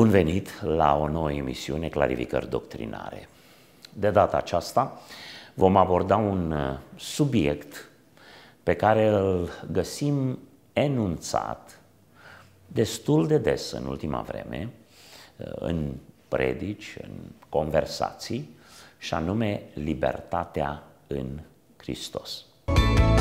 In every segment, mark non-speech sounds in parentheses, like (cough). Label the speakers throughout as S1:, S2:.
S1: Bun venit la o nouă emisiune Clarificări Doctrinare. De data aceasta vom aborda un uh, subiect pe care îl găsim enunțat destul de des în ultima vreme, uh, în predici, în conversații, și anume libertatea în Hristos. Muzica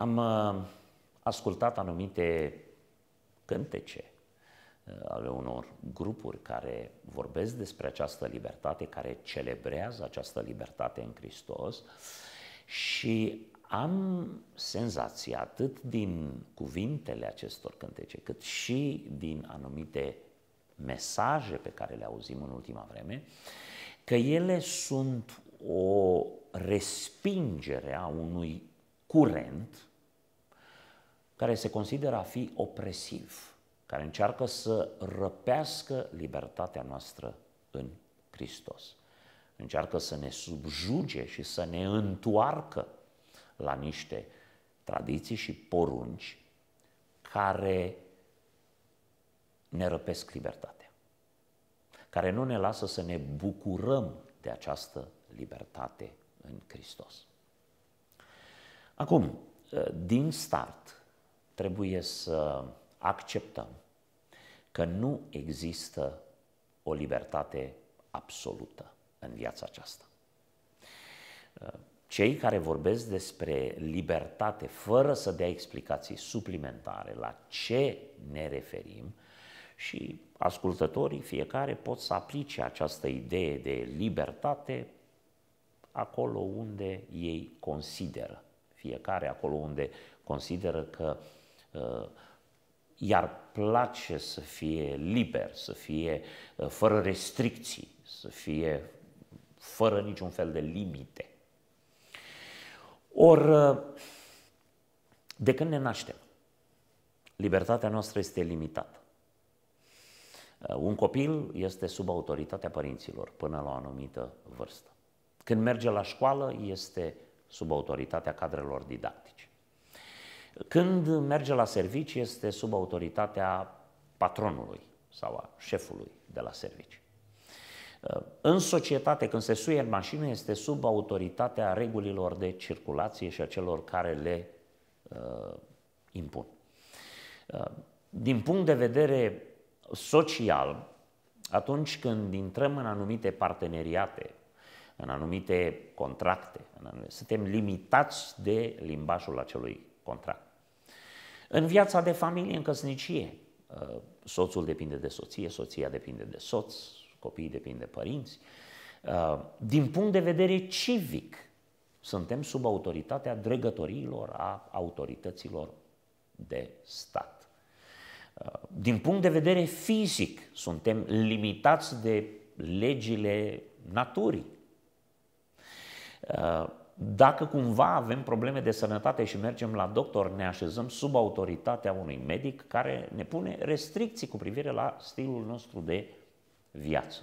S1: Am uh, ascultat anumite cântece uh, ale unor grupuri care vorbesc despre această libertate, care celebrează această libertate în Hristos și am senzația atât din cuvintele acestor cântece, cât și din anumite mesaje pe care le auzim în ultima vreme, că ele sunt o respingere a unui curent care se consideră a fi opresiv, care încearcă să răpească libertatea noastră în Hristos. Încearcă să ne subjuge și să ne întoarcă la niște tradiții și porunci care ne răpesc libertatea, care nu ne lasă să ne bucurăm de această libertate în Hristos. Acum, din start, trebuie să acceptăm că nu există o libertate absolută în viața aceasta. Cei care vorbesc despre libertate fără să dea explicații suplimentare la ce ne referim și ascultătorii fiecare pot să aplice această idee de libertate acolo unde ei consideră, fiecare acolo unde consideră că uh, Uh, iar place să fie liber, să fie uh, fără restricții, să fie fără niciun fel de limite. Or, uh, de când ne naștem, libertatea noastră este limitată. Un copil este sub autoritatea părinților până la o anumită vârstă. Când merge la școală, este sub autoritatea cadrelor didactice. Când merge la servici, este sub autoritatea patronului sau a șefului de la servici. În societate, când se suie în mașină, este sub autoritatea regulilor de circulație și a celor care le uh, impun. Uh, din punct de vedere social, atunci când intrăm în anumite parteneriate, în anumite contracte, în anumite, suntem limitați de limbajul acelui contract. În viața de familie, în căsnicie, uh, soțul depinde de soție, soția depinde de soț, copiii depind de părinți. Uh, din punct de vedere civic, suntem sub autoritatea drăgătoriilor a autorităților de stat. Uh, din punct de vedere fizic, suntem limitați de legile naturii. Dacă cumva avem probleme de sănătate și mergem la doctor, ne așezăm sub autoritatea unui medic care ne pune restricții cu privire la stilul nostru de viață.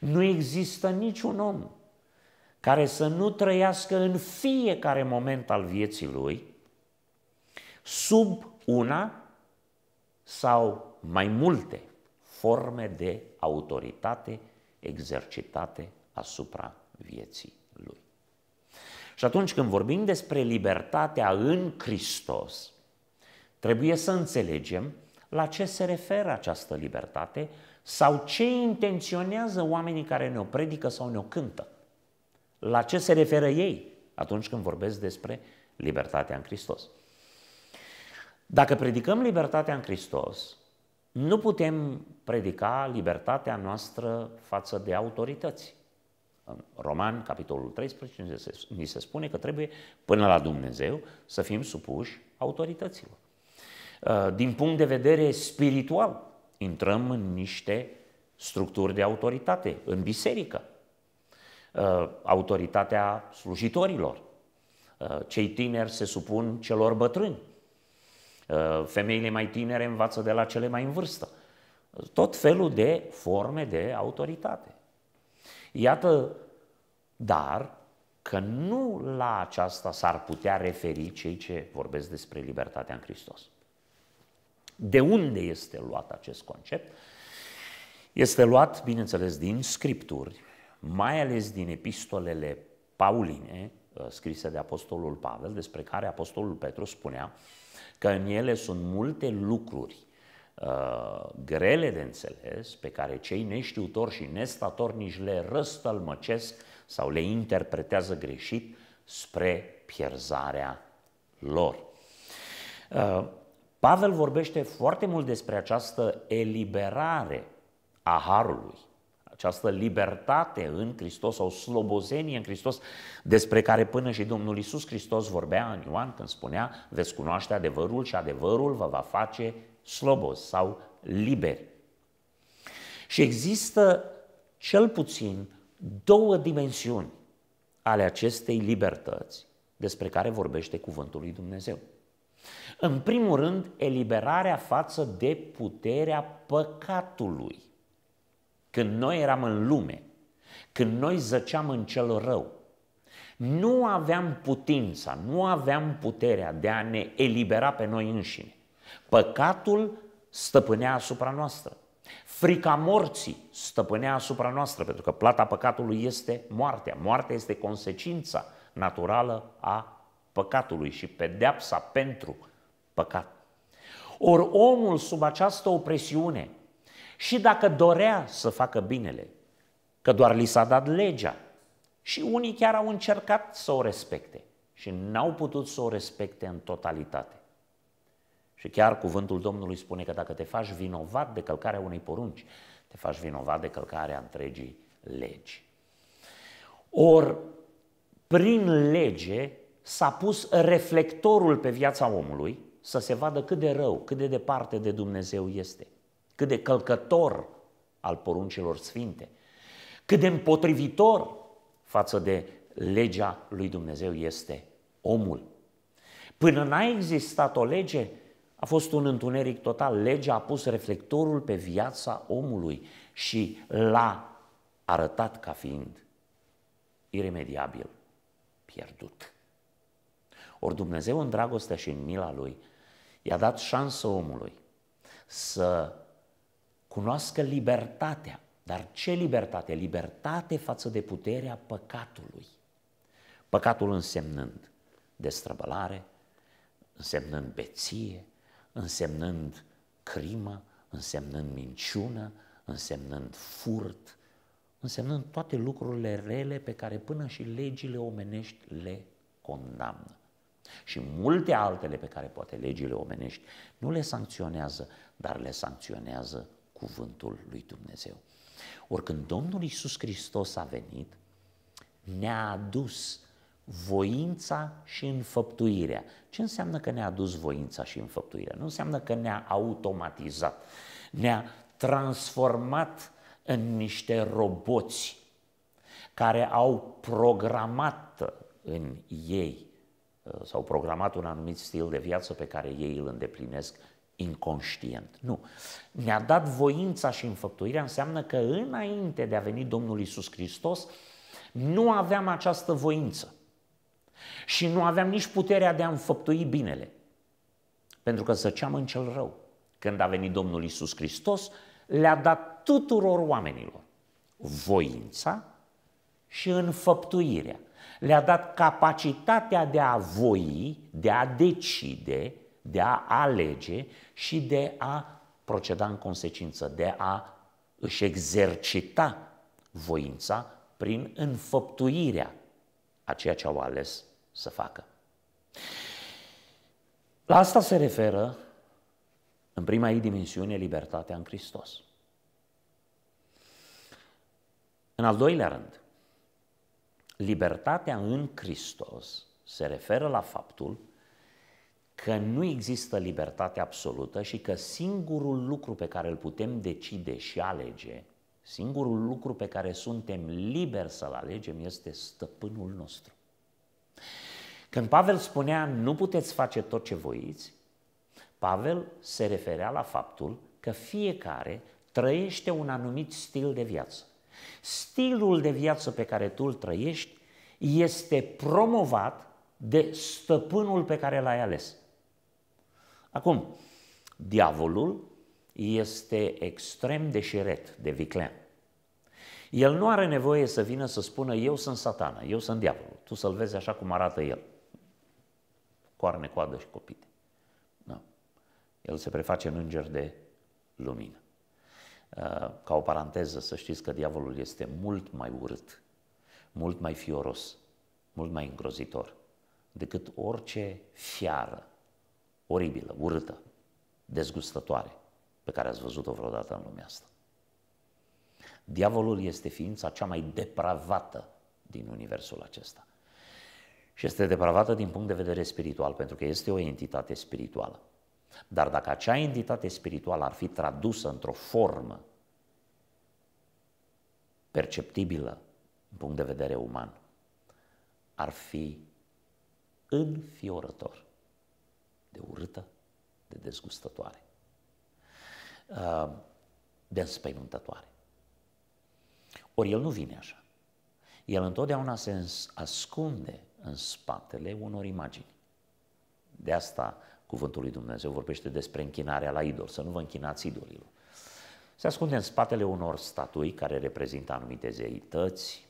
S1: Nu există niciun om care să nu trăiască în fiecare moment al vieții lui sub una sau mai multe forme de autoritate exercitate asupra vieții și atunci când vorbim despre libertatea în Hristos, trebuie să înțelegem la ce se referă această libertate sau ce intenționează oamenii care ne-o predică sau ne-o cântă. La ce se referă ei atunci când vorbesc despre libertatea în Hristos. Dacă predicăm libertatea în Hristos, nu putem predica libertatea noastră față de autorități. În Roman, capitolul 13, ni se spune că trebuie până la Dumnezeu să fim supuși autorităților. Uh, din punct de vedere spiritual, intrăm în niște structuri de autoritate, în biserică. Uh, autoritatea slujitorilor. Uh, cei tineri se supun celor bătrâni. Femeile mai tinere învață de la cele mai în vârstă. Tot felul de forme de autoritate. Iată, dar că nu la aceasta s-ar putea referi cei ce vorbesc despre libertatea în Hristos. De unde este luat acest concept? Este luat, bineînțeles, din scripturi, mai ales din epistolele pauline, uh, scrise de Apostolul Pavel, despre care Apostolul Petru spunea că în ele sunt multe lucruri Uh, grele de înțeles, pe care cei neștiutori și nestatornici le răstălmăcesc sau le interpretează greșit spre pierzarea lor. Uh, Pavel vorbește foarte mult despre această eliberare a harului, această libertate în Hristos sau slobozenie în Hristos, despre care până și Domnul Isus Hristos vorbea în Ioan când spunea veți cunoaște adevărul și adevărul vă va face slobos sau liberi. Și există cel puțin două dimensiuni ale acestei libertăți despre care vorbește cuvântul lui Dumnezeu. În primul rând, eliberarea față de puterea păcatului. Când noi eram în lume, când noi zăceam în cel rău, nu aveam putința, nu aveam puterea de a ne elibera pe noi înșine. Păcatul stăpânea asupra noastră. Frica morții stăpânea asupra noastră, pentru că plata păcatului este moartea. Moartea este consecința naturală a păcatului și pedeapsa pentru păcat. Ori omul sub această opresiune, și dacă dorea să facă binele, că doar li s-a dat legea, și unii chiar au încercat să o respecte și n-au putut să o respecte în totalitate. Și chiar cuvântul Domnului spune că dacă te faci vinovat de călcarea unei porunci, te faci vinovat de călcarea întregii legi. Or, prin lege s-a pus reflectorul pe viața omului să se vadă cât de rău, cât de departe de Dumnezeu este, cât de călcător al poruncilor sfinte, cât de împotrivitor față de legea lui Dumnezeu este omul. Până n-a existat o lege, a fost un întuneric total. Legea a pus reflectorul pe viața omului și l-a arătat ca fiind iremediabil, pierdut. Ori Dumnezeu în dragostea și în mila lui i-a dat șansă omului să cunoască libertatea. Dar ce libertate? Libertate față de puterea păcatului. Păcatul însemnând destrăbălare, însemnând beție, însemnând crimă, însemnând minciună, însemnând furt, însemnând toate lucrurile rele pe care până și legile omenești le condamnă. Și multe altele pe care poate legile omenești nu le sancționează, dar le sancționează cuvântul lui Dumnezeu. Oricând Domnul Iisus Hristos a venit, ne-a adus voința și înfăptuirea. Ce înseamnă că ne-a adus voința și înfăptuirea? Nu înseamnă că ne-a automatizat, ne-a transformat în niște roboți care au programat în ei uh, sau programat un anumit stil de viață pe care ei îl îndeplinesc inconștient. Nu. Ne-a dat voința și înfăptuirea înseamnă că înainte de a veni Domnul Isus Hristos, nu aveam această voință. Și nu aveam nici puterea de a înfăptui binele, pentru că zăceam în cel rău. Când a venit Domnul Isus Hristos, le-a dat tuturor oamenilor voința și înfăptuirea. Le-a dat capacitatea de a voi, de a decide, de a alege și de a proceda în consecință, de a își exercita voința prin înfăptuirea a ceea ce au ales să facă. La asta se referă, în prima ei dimensiune, libertatea în Hristos. În al doilea rând, libertatea în Hristos se referă la faptul că nu există libertate absolută și că singurul lucru pe care îl putem decide și alege, singurul lucru pe care suntem liberi să-l alegem este stăpânul nostru. Când Pavel spunea nu puteți face tot ce voiți, Pavel se referea la faptul că fiecare trăiește un anumit stil de viață. Stilul de viață pe care tu îl trăiești este promovat de stăpânul pe care l-ai ales. Acum, diavolul este extrem de șiret, de viclean. El nu are nevoie să vină să spună eu sunt satana, eu sunt diavolul, tu să-l vezi așa cum arată el. Coarne, coadă și copite. Nu. Da. El se preface în înger de lumină. Uh, ca o paranteză, să știți că diavolul este mult mai urât, mult mai fioros, mult mai îngrozitor decât orice fiară oribilă, urâtă, dezgustătoare pe care ați văzut-o vreodată în lumea asta. Diavolul este ființa cea mai depravată din universul acesta. Și este depravată din punct de vedere spiritual, pentru că este o entitate spirituală. Dar dacă acea entitate spirituală ar fi tradusă într-o formă perceptibilă din punct de vedere uman, ar fi înfiorător, de urâtă, de dezgustătoare, uh, de înspăimântătoare. Ori el nu vine așa. El întotdeauna se ascunde în spatele unor imagini. De asta cuvântul lui Dumnezeu vorbește despre închinarea la idol, să nu vă închinați idolilor. Se ascunde în spatele unor statui care reprezintă anumite zeități,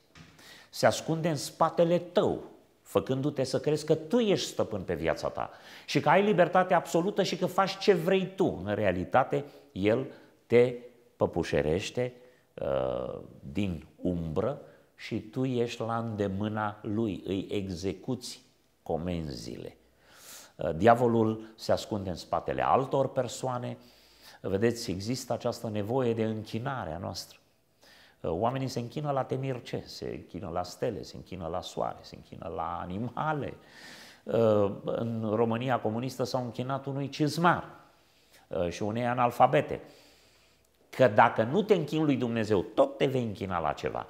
S1: se ascunde în spatele tău, făcându-te să crezi că tu ești stăpân pe viața ta și că ai libertate absolută și că faci ce vrei tu. În realitate, el te păpușerește Uh, din umbră și tu ești la îndemâna lui, îi execuți comenzile. Uh, diavolul se ascunde în spatele altor persoane. Vedeți, există această nevoie de închinare a noastră. Uh, oamenii se închină la temir ce? Se închină la stele, se închină la soare, se închină la animale. În România comunistă s-au închinat unui cizmar și unei analfabete. Că dacă nu te închin lui Dumnezeu, tot te vei închina la ceva.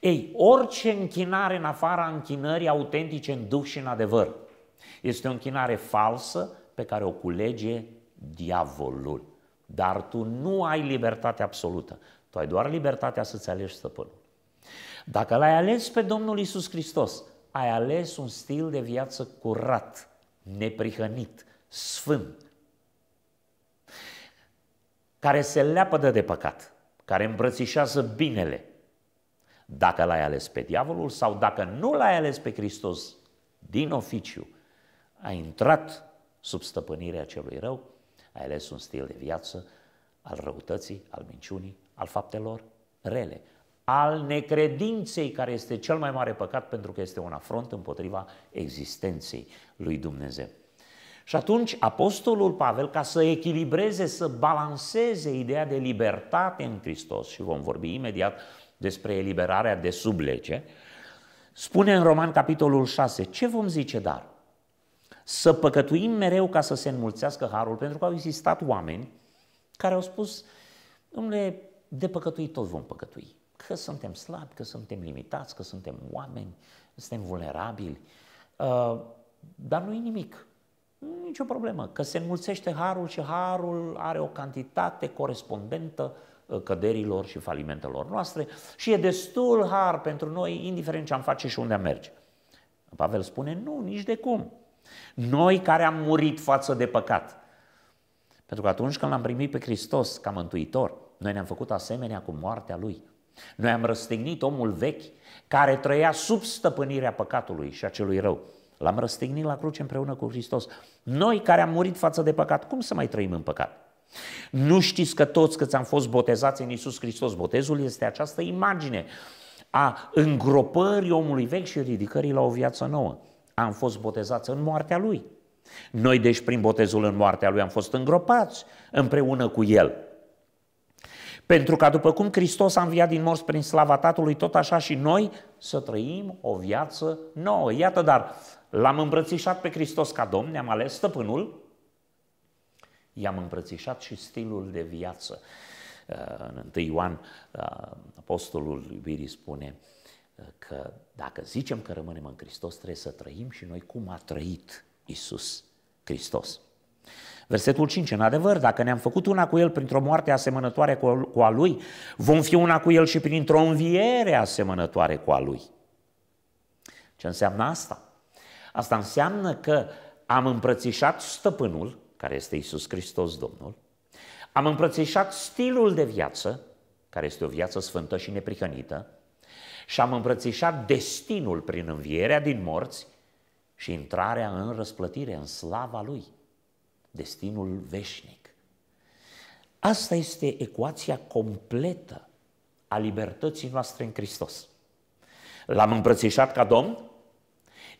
S1: Ei, orice închinare în afara închinării autentice în duh și în adevăr este o închinare falsă pe care o culege diavolul. Dar tu nu ai libertate absolută. Tu ai doar libertatea să-ți alegi stăpânul. Dacă l-ai ales pe Domnul Isus Hristos, ai ales un stil de viață curat, neprihănit, sfânt, care se leapădă de păcat, care îmbrățișează binele, dacă l-ai ales pe diavolul sau dacă nu l-ai ales pe Hristos din oficiu, ai intrat sub stăpânirea celui rău, ai ales un stil de viață al răutății, al minciunii, al faptelor rele, al necredinței, care este cel mai mare păcat pentru că este un afront împotriva existenței lui Dumnezeu. Și atunci Apostolul Pavel, ca să echilibreze, să balanceze ideea de libertate în Hristos, și vom vorbi imediat despre eliberarea de sub lege, spune în Roman capitolul 6, ce vom zice dar? Să păcătuim mereu ca să se înmulțească harul, pentru că au existat oameni care au spus, domnule, de păcătui tot vom păcătui. Că suntem slabi, că suntem limitați, că suntem oameni, că suntem vulnerabili, uh, dar nu-i nimic. Nicio problemă, că se înmulțește harul și harul are o cantitate corespondentă uh, căderilor și falimentelor noastre și e destul har pentru noi, indiferent ce am face și unde am merge. Pavel spune, nu, nici de cum. Noi care am murit față de păcat. Pentru că atunci când l-am primit pe Hristos ca mântuitor, noi ne-am făcut asemenea cu moartea Lui. Noi am răstignit omul vechi care trăia sub stăpânirea păcatului și a celui rău. L-am răstignit la cruce împreună cu Hristos. Noi care am murit față de păcat, cum să mai trăim în păcat? Nu știți că toți câți am fost botezați în Isus Hristos, botezul este această imagine a îngropării omului vechi și ridicării la o viață nouă. Am fost botezați în moartea lui. Noi, deci, prin botezul în moartea lui am fost îngropați împreună cu el. Pentru ca după cum Hristos a înviat din morți prin slava Tatălui, tot așa și noi să trăim o viață nouă. Iată, dar L-am îmbrățișat pe Hristos ca Domn, ne-am ales stăpânul, i-am îmbrățișat și stilul de viață. Uh, în 1 Ioan, uh, apostolul iubirii spune uh, că dacă zicem că rămânem în Hristos, trebuie să trăim și noi cum a trăit Isus Hristos. Versetul 5. În adevăr, dacă ne-am făcut una cu El printr-o moarte asemănătoare cu a Lui, vom fi una cu El și printr-o înviere asemănătoare cu a Lui. Ce înseamnă asta? Asta înseamnă că am îmbrățișat stăpânul, care este Isus Hristos Domnul, am îmbrățișat stilul de viață, care este o viață sfântă și neprihănită, și am îmbrățișat destinul prin învierea din morți și intrarea în răsplătire, în slava Lui, destinul veșnic. Asta este ecuația completă a libertății noastre în Hristos. L-am îmbrățișat ca Domn,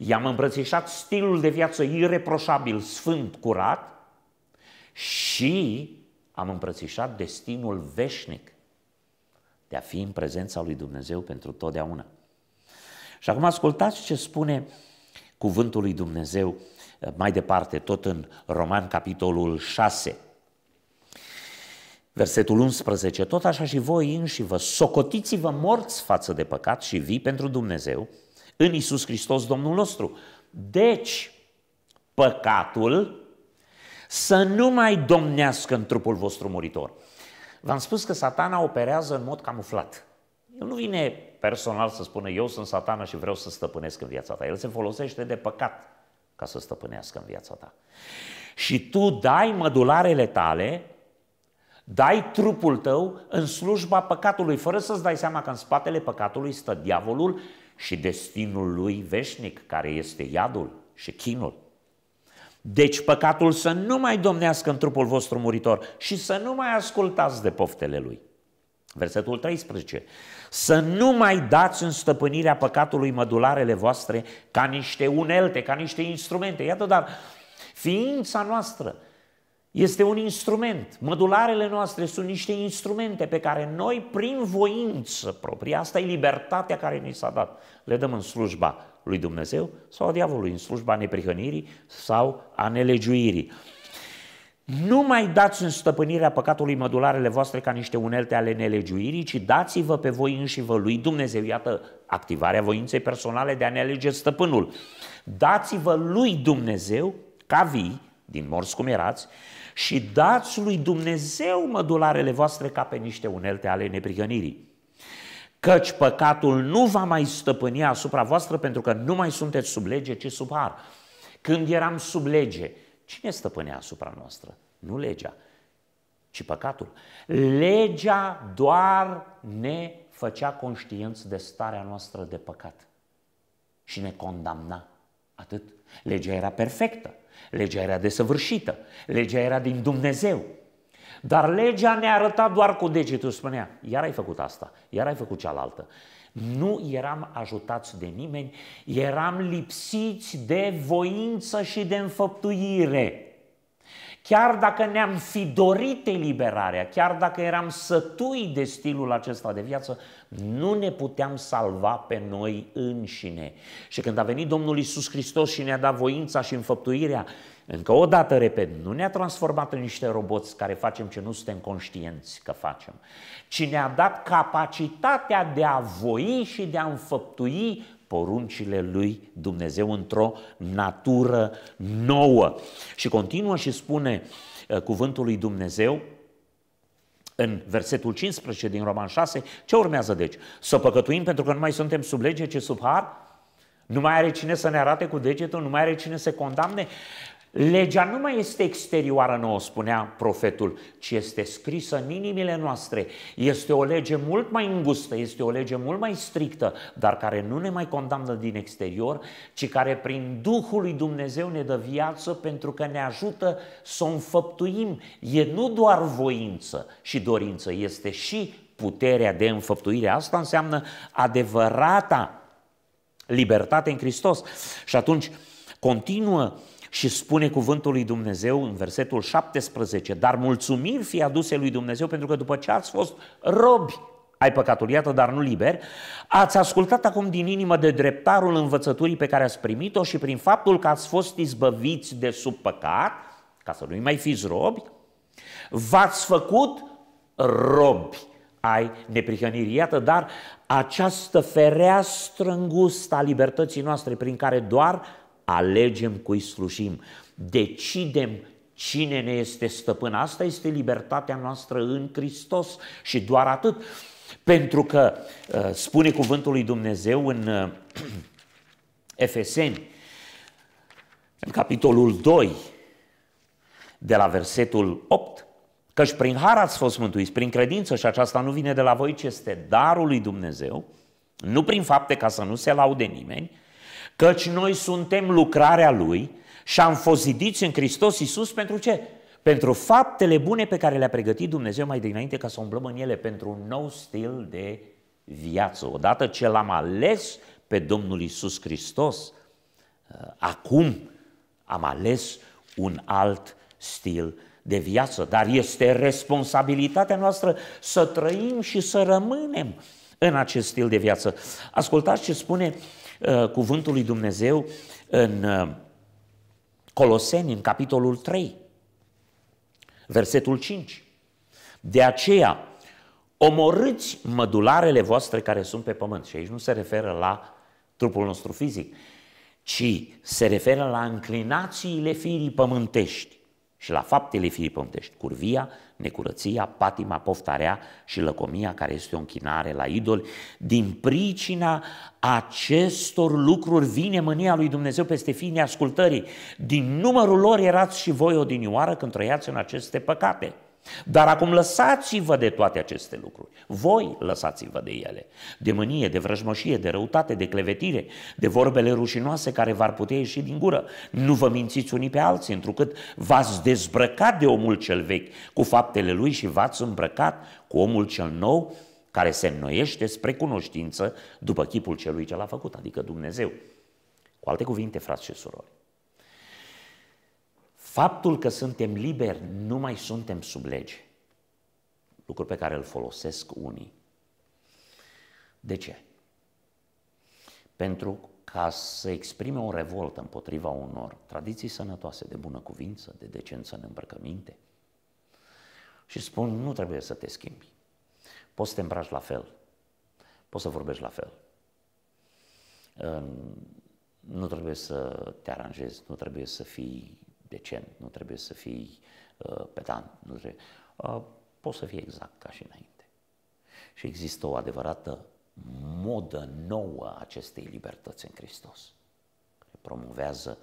S1: I-am îmbrățișat stilul de viață ireproșabil, sfânt, curat și am îmbrățișat destinul veșnic de a fi în prezența lui Dumnezeu pentru totdeauna. Și acum ascultați ce spune cuvântul lui Dumnezeu eh, mai departe, tot în Roman, capitolul 6, versetul 11. Tot așa și voi înși vă socotiți-vă morți față de păcat și vii pentru Dumnezeu, în Isus Hristos Domnul nostru. Deci, păcatul să nu mai domnească în trupul vostru muritor. V-am spus că satana operează în mod camuflat. El nu vine personal să spună eu sunt satana și vreau să stăpânesc în viața ta. El se folosește de păcat ca să stăpânească în viața ta. Și tu dai mădularele tale, dai trupul tău în slujba păcatului, fără să-ți dai seama că în spatele păcatului stă diavolul și destinul lui veșnic, care este iadul și chinul. Deci păcatul să nu mai domnească în trupul vostru muritor și să nu mai ascultați de poftele lui. Versetul 13. Să nu mai dați în stăpânirea păcatului mădularele voastre ca niște unelte, ca niște instrumente. Iată, dar ființa noastră este un instrument. Mădularele noastre sunt niște instrumente pe care noi, prin voință proprie, asta e libertatea care ni s-a dat, le dăm în slujba lui Dumnezeu sau a diavolului, în slujba neprihănirii sau a nelegiuirii. Nu mai dați în stăpânirea păcatului mădularele voastre ca niște unelte ale nelegiuirii, ci dați-vă pe voi înși vă lui Dumnezeu. Iată activarea voinței personale de a ne alege stăpânul. Dați-vă lui Dumnezeu ca vii, din morți cum erați, și dați lui Dumnezeu mădularele voastre ca pe niște unelte ale neprigănirii. Căci păcatul nu va mai stăpâni asupra voastră pentru că nu mai sunteți sub lege, ci sub har. Când eram sub lege, cine stăpânea asupra noastră? Nu legea, ci păcatul. Legea doar ne făcea conștienți de starea noastră de păcat și ne condamna. Atât. Legea era perfectă. Legea era desăvârșită, legea era din Dumnezeu. Dar legea ne arăta doar cu degetul, spunea, iar ai făcut asta, iar ai făcut cealaltă. Nu eram ajutați de nimeni, eram lipsiți de voință și de înfăptuire. Chiar dacă ne-am fi dorit eliberarea, chiar dacă eram sătui de stilul acesta de viață, nu ne puteam salva pe noi înșine. Și când a venit Domnul Isus Hristos și ne-a dat voința și înfăptuirea încă o dată, repet, nu ne-a transformat în niște roboți care facem ce nu suntem conștienți că facem, ci ne-a dat capacitatea de a voi și de a înfăptui poruncile lui Dumnezeu într-o natură nouă. Și continuă și spune uh, cuvântul lui Dumnezeu în versetul 15 din Roman 6, ce urmează deci? Să păcătuim pentru că nu mai suntem sub lege, ci sub har? Nu mai are cine să ne arate cu degetul, nu mai are cine să condamne. Legea nu mai este exterioară, nouă, spunea profetul, ci este scrisă în inimile noastre. Este o lege mult mai îngustă, este o lege mult mai strictă, dar care nu ne mai condamnă din exterior, ci care prin Duhul lui Dumnezeu ne dă viață pentru că ne ajută să o înfăptuim. E nu doar voință și dorință, este și puterea de înfăptuire. Asta înseamnă adevărata libertate în Hristos. Și atunci continuă și spune cuvântul lui Dumnezeu în versetul 17, dar mulțumiri fi aduse lui Dumnezeu pentru că după ce ați fost robi ai păcatul, iată, dar nu liber, ați ascultat acum din inimă de dreptarul învățăturii pe care ați primit-o și prin faptul că ați fost izbăviți de sub păcat, ca să nu mai fiți robi, v-ați făcut robi ai neprihănirii. Iată, dar această fereastră îngustă a libertății noastre prin care doar alegem cui slujim, decidem cine ne este stăpân. Asta este libertatea noastră în Hristos și doar atât. Pentru că uh, spune cuvântul lui Dumnezeu în uh, (clears throat) Efeseni, în capitolul 2, de la versetul 8, căci prin har ați fost mântuiți, prin credință și aceasta nu vine de la voi, ci este darul lui Dumnezeu, nu prin fapte ca să nu se laude nimeni, Căci noi suntem lucrarea Lui și am fost zidiți în Hristos Iisus pentru ce? Pentru faptele bune pe care le-a pregătit Dumnezeu mai dinainte ca să umblăm în ele, pentru un nou stil de viață. Odată ce l-am ales pe Domnul Iisus Hristos, ă, acum am ales un alt stil de viață, dar este responsabilitatea noastră să trăim și să rămânem în acest stil de viață. Ascultați ce spune uh, Uh, cuvântul lui Dumnezeu în uh, Coloseni, în capitolul 3, versetul 5. De aceea, omorâți mădularele voastre care sunt pe pământ. Și aici nu se referă la trupul nostru fizic, ci se referă la înclinațiile firii pământești și la faptele firii pământești. Curvia, necurăția, patima, poftarea și lăcomia, care este o închinare la idol. Din pricina acestor lucruri vine mânia lui Dumnezeu peste fiii neascultării. Din numărul lor erați și voi odinioară când trăiați în aceste păcate. Dar acum lăsați-vă de toate aceste lucruri. Voi lăsați-vă de ele. De mânie, de vrăjmășie, de răutate, de clevetire, de vorbele rușinoase care v-ar putea ieși din gură. Nu vă mințiți unii pe alții, întrucât v-ați dezbrăcat de omul cel vechi cu faptele lui și v-ați îmbrăcat cu omul cel nou care se înnoiește spre cunoștință după chipul celui ce l-a făcut, adică Dumnezeu. Cu alte cuvinte, frați și surori, Faptul că suntem liberi, nu mai suntem sub lege. Lucru pe care îl folosesc unii. De ce? Pentru ca să exprime o revoltă împotriva unor tradiții sănătoase de bună cuvință, de decență în îmbrăcăminte. Și spun, nu trebuie să te schimbi. Poți să te îmbraci la fel. Poți să vorbești la fel. Nu trebuie să te aranjezi, nu trebuie să fii decent, nu trebuie să fii uh, pedant, nu trebuie, uh, poți să fii exact ca și înainte. Și există o adevărată modă nouă a acestei libertăți în Hristos, care promovează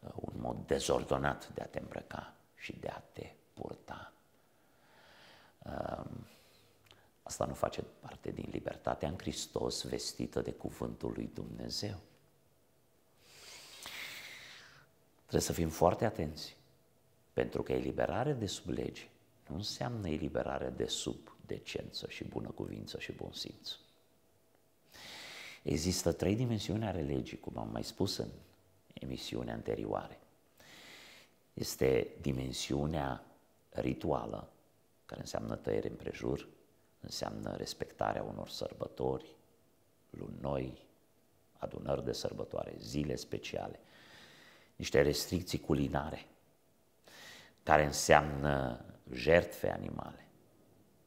S1: uh, un mod dezordonat de a te îmbrăca și de a te purta. Uh, asta nu face parte din libertatea în Hristos vestită de cuvântul lui Dumnezeu. Trebuie să fim foarte atenți, pentru că eliberare de sub lege nu înseamnă eliberare de sub decență și bună cuvință și bun simț. Există trei dimensiuni ale legii, cum am mai spus în emisiune anterioare. Este dimensiunea rituală, care înseamnă tăiere împrejur, înseamnă respectarea unor sărbători, luni noi, adunări de sărbătoare, zile speciale niște restricții culinare, care înseamnă jertfe animale,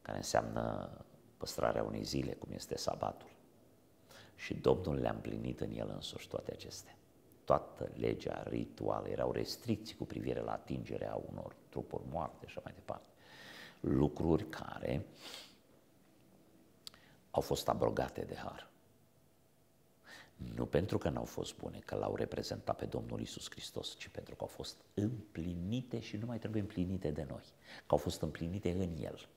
S1: care înseamnă păstrarea unei zile, cum este sabatul. Și Domnul le-a împlinit în el însuși toate acestea. Toată legea, ritual, erau restricții cu privire la atingerea unor trupuri moarte și mai departe. Lucruri care au fost abrogate de har. Nu pentru că n-au fost bune, că l-au reprezentat pe Domnul Isus Hristos, ci pentru că au fost împlinite și nu mai trebuie împlinite de noi, că au fost împlinite în El.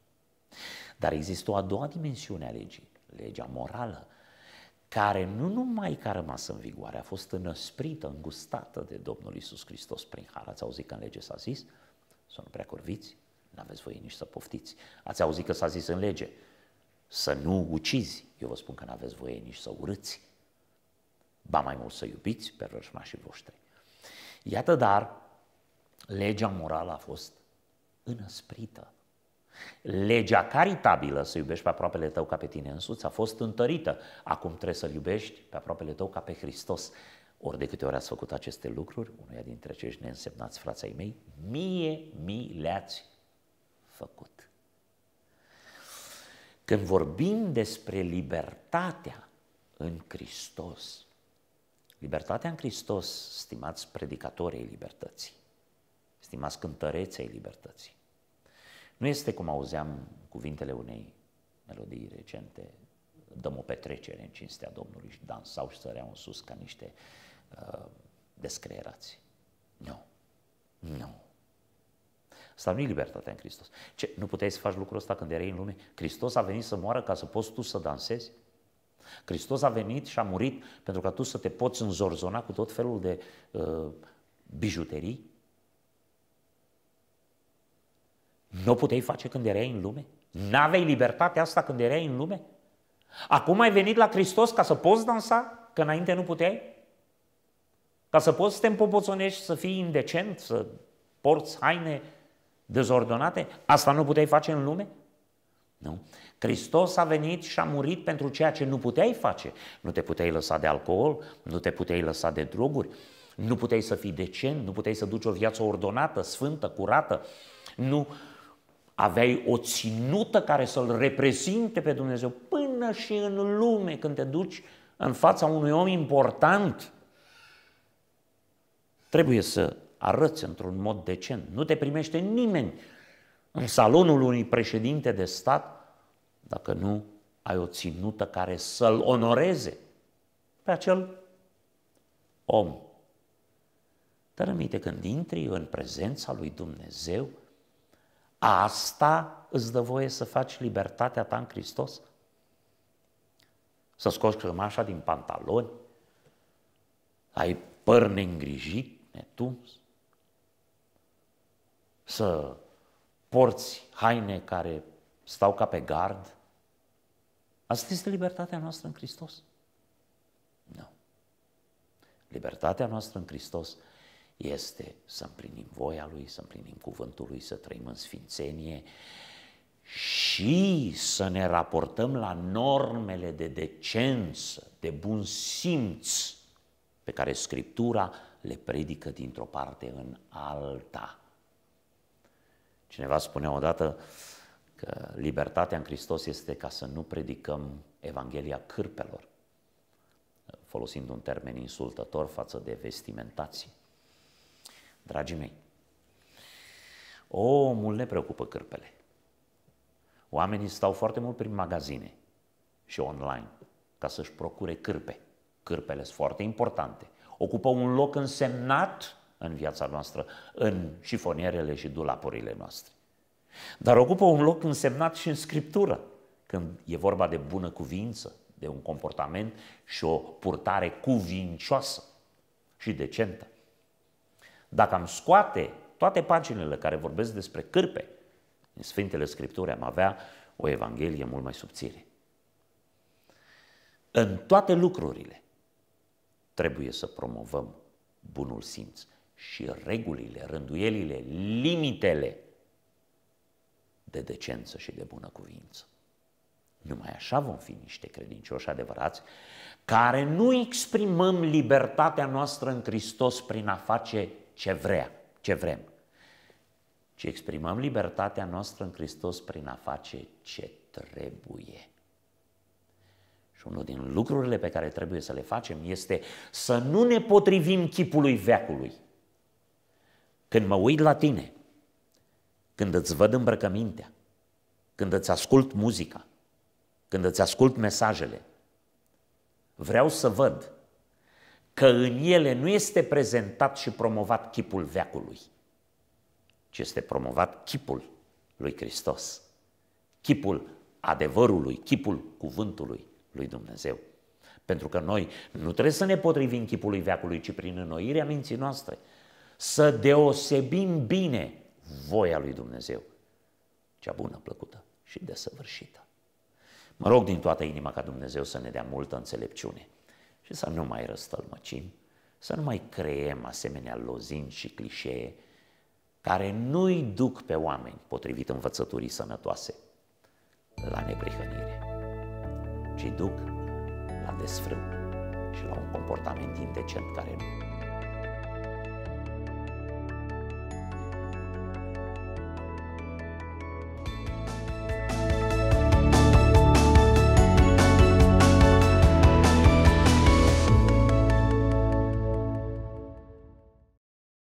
S1: Dar există o a doua dimensiune a legii, legea morală, care nu numai că a rămas în vigoare, a fost înăsprită, îngustată de Domnul Isus Hristos prin har. Ați auzit că în lege s-a zis să nu prea curviți, nu aveți voie nici să poftiți. Ați auzit că s-a zis în lege să nu ucizi. Eu vă spun că nu aveți voie nici să urâți ba mai mult să iubiți pe rășmașii voștri. Iată dar, legea morală a fost înăsprită. Legea caritabilă, să iubești pe aproapele tău ca pe tine însuți, a fost întărită. Acum trebuie să-L iubești pe aproapele tău ca pe Hristos. Ori de câte ori ați făcut aceste lucruri, unuia dintre acești neînsemnați frații mei, mie mi le-ați făcut. Când vorbim despre libertatea în Hristos, Libertatea în Hristos, stimați predicatorii libertății, stimați cântăreței libertății, nu este cum auzeam cuvintele unei melodii recente, dăm o petrecere în cinstea Domnului și dansau și săreau în sus ca niște uh, descreerați. Nu. Nu. Asta nu e libertatea în Hristos. Ce, nu puteai să faci lucrul ăsta când erai în lume? Hristos a venit să moară ca să poți tu să dansezi? Hristos a venit și a murit pentru ca tu să te poți înzorzona cu tot felul de uh, bijuterii. Nu o puteai face când erai în lume? N-aveai libertatea asta când erai în lume? Acum ai venit la Hristos ca să poți dansa, că înainte nu puteai? Ca să poți să te împopoțonești, să fii indecent, să porți haine dezordonate? Asta nu puteai face în lume? Nu. Hristos a venit și a murit pentru ceea ce nu puteai face. Nu te puteai lăsa de alcool, nu te puteai lăsa de droguri, nu puteai să fii decent, nu puteai să duci o viață ordonată, sfântă, curată, nu aveai o ținută care să-L reprezinte pe Dumnezeu până și în lume când te duci în fața unui om important. Trebuie să arăți într-un mod decent. Nu te primește nimeni în salonul unui președinte de stat dacă nu ai o ținută care să-l onoreze pe acel om. Dar aminte, când intri în prezența lui Dumnezeu, asta îți dă voie să faci libertatea ta în Hristos? Să scoți cămașa din pantaloni? Ai păr neîngrijit, netums? Să porți haine care stau ca pe gard? Asta este libertatea noastră în Hristos? Nu. Libertatea noastră în Hristos este să împlinim voia Lui, să împlinim cuvântul Lui, să trăim în sfințenie și să ne raportăm la normele de decență, de bun simț pe care Scriptura le predică dintr-o parte în alta. Cineva spunea odată, uh, că libertatea în Hristos este ca să nu predicăm Evanghelia cârpelor, folosind un termen insultător față de vestimentații. Dragii mei, omul ne preocupă cârpele. Oamenii stau foarte mult prin magazine și online ca să-și procure cârpe. Cârpele sunt foarte importante. Ocupă un loc însemnat în viața noastră, în șifonierele și dulapurile noastre. Dar ocupă un loc însemnat și în Scriptură, când e vorba de bună cuvință, de un comportament și o purtare cuvincioasă și decentă. Dacă am scoate toate paginile care vorbesc despre cârpe din Sfintele Scripturi, am avea o Evanghelie mult mai subțire. În toate lucrurile trebuie să promovăm bunul simț și regulile, rânduielile, limitele de decență și de bună cuvință. Numai așa vom fi niște credincioși adevărați, care nu exprimăm libertatea noastră în Hristos prin a face ce vrea, ce vrem, ci exprimăm libertatea noastră în Hristos prin a face ce trebuie. Și unul din lucrurile pe care trebuie să le facem este să nu ne potrivim chipului veacului. Când mă uit la tine, când îți văd îmbrăcămintea, când îți ascult muzica, când îți ascult mesajele, vreau să văd că în ele nu este prezentat și promovat chipul veacului, ci este promovat chipul lui Hristos, chipul adevărului, chipul cuvântului lui Dumnezeu. Pentru că noi nu trebuie să ne potrivim chipului veacului, ci prin înnoirea minții noastre. Să deosebim bine voia lui Dumnezeu, cea bună, plăcută și desăvârșită. Mă rog din toată inima ca Dumnezeu să ne dea multă înțelepciune și să nu mai răstălmăcim, să nu mai creem asemenea lozinci și clișee care nu-i duc pe oameni, potrivit învățăturii sănătoase, la neprihănire, ci duc la desfrâu și la un comportament indecent care nu.